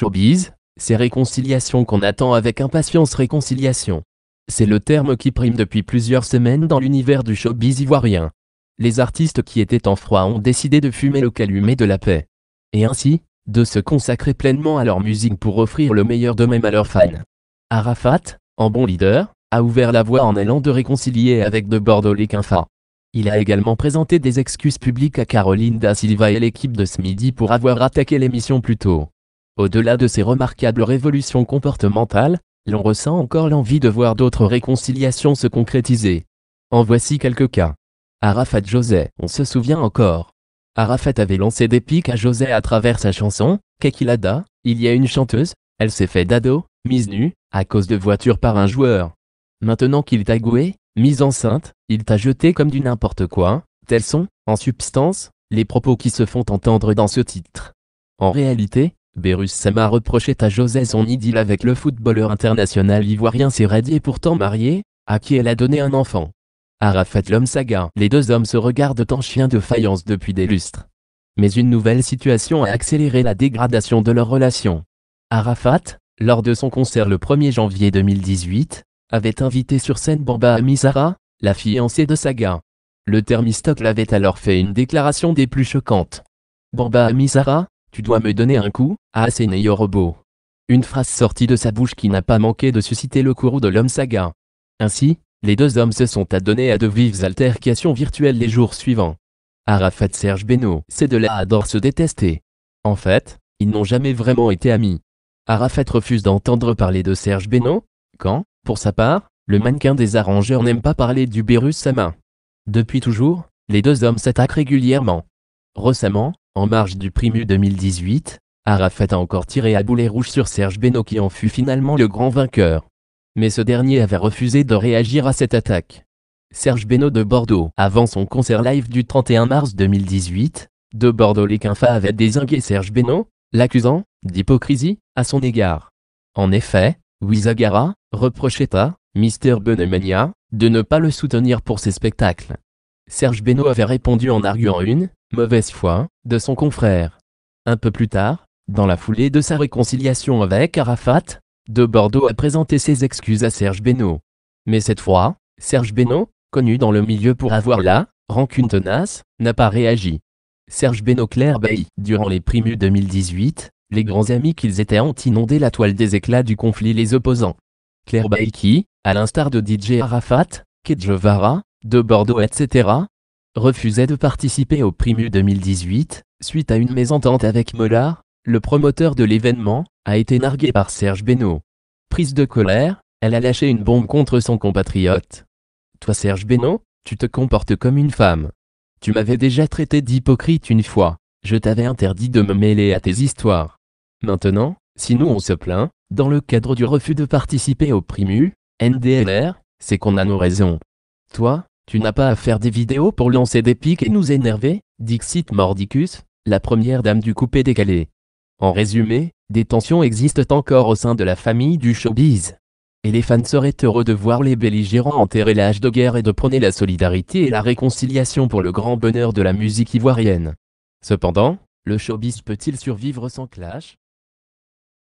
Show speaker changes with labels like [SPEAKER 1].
[SPEAKER 1] showbiz, c'est réconciliation qu'on attend avec impatience réconciliation. C'est le terme qui prime depuis plusieurs semaines dans l'univers du showbiz ivoirien. Les artistes qui étaient en froid ont décidé de fumer le calumet de la paix. Et ainsi, de se consacrer pleinement à leur musique pour offrir le meilleur de même à leurs fans. Arafat, en bon leader, a ouvert la voie en allant de réconcilier avec de Bordeaux et Kinfa. Il a également présenté des excuses publiques à Caroline Da Silva et l'équipe de Smidi pour avoir attaqué l'émission plus tôt. Au-delà de ces remarquables révolutions comportementales, l'on ressent encore l'envie de voir d'autres réconciliations se concrétiser. En voici quelques cas. Arafat José, on se souvient encore. Arafat avait lancé des pics à José à travers sa chanson, Kekilada, il y a une chanteuse, elle s'est fait dado, mise nue, à cause de voiture par un joueur. Maintenant qu'il t'a goué, mise enceinte, il t'a jeté comme du n'importe quoi, tels sont, en substance, les propos qui se font entendre dans ce titre. En réalité, Berus Sama reprochait à José son idylle avec le footballeur international ivoirien Seradi et pourtant marié, à qui elle a donné un enfant. Arafat l'homme saga. Les deux hommes se regardent en chien de faïence depuis des lustres. Mais une nouvelle situation a accéléré la dégradation de leur relation. Arafat, lors de son concert le 1er janvier 2018, avait invité sur scène Bamba Amisara, la fiancée de Saga. Le thermistocle avait alors fait une déclaration des plus choquantes. Bamba Amisara, tu dois me donner un coup, à asséner robot. » Une phrase sortie de sa bouche qui n'a pas manqué de susciter le courroux de l'homme saga. Ainsi, les deux hommes se sont adonnés à de vives altercations virtuelles les jours suivants. Arafat Serge Beno, c'est de là adore se détester. En fait, ils n'ont jamais vraiment été amis. Arafat refuse d'entendre parler de Serge Beno, quand, pour sa part, le mannequin des arrangeurs n'aime pas parler du Berus Sama. Depuis toujours, les deux hommes s'attaquent régulièrement. Récemment, en marge du Primu 2018, Arafat a encore tiré à boulet rouge sur Serge Beno qui en fut finalement le grand vainqueur. Mais ce dernier avait refusé de réagir à cette attaque. Serge Beno de Bordeaux. Avant son concert live du 31 mars 2018, de Bordeaux les Quinfa avaient désingué Serge Beno, l'accusant d'hypocrisie à son égard. En effet, Wizagara reprochait à Mr. Benemania de ne pas le soutenir pour ses spectacles. Serge Beno avait répondu en arguant une mauvaise foi, de son confrère. Un peu plus tard, dans la foulée de sa réconciliation avec Arafat, De Bordeaux a présenté ses excuses à Serge Benoît. Mais cette fois, Serge Benoît, connu dans le milieu pour avoir la rancune tenace, n'a pas réagi. Serge Benoît Claire durant les primus 2018, les grands amis qu'ils étaient ont inondé la toile des éclats du conflit les opposants. Claire Bay qui, à l'instar de DJ Arafat, Kedjevara, de Bordeaux etc., refusait de participer au Primu 2018, suite à une mésentente avec Mollard, le promoteur de l'événement, a été nargué par Serge Benoît. Prise de colère, elle a lâché une bombe contre son compatriote. Toi Serge Benoît, tu te comportes comme une femme. Tu m'avais déjà traité d'hypocrite une fois, je t'avais interdit de me mêler à tes histoires. Maintenant, si nous on se plaint, dans le cadre du refus de participer au Primu, NDLR, c'est qu'on a nos raisons. Toi, tu n'as pas à faire des vidéos pour lancer des pics et nous énerver, Dixit Mordicus, la première dame du coupé décalé. En résumé, des tensions existent encore au sein de la famille du showbiz. Et les fans seraient heureux de voir les belligérants enterrer l'âge de guerre et de prôner la solidarité et la réconciliation pour le grand bonheur de la musique ivoirienne. Cependant, le showbiz peut-il survivre sans clash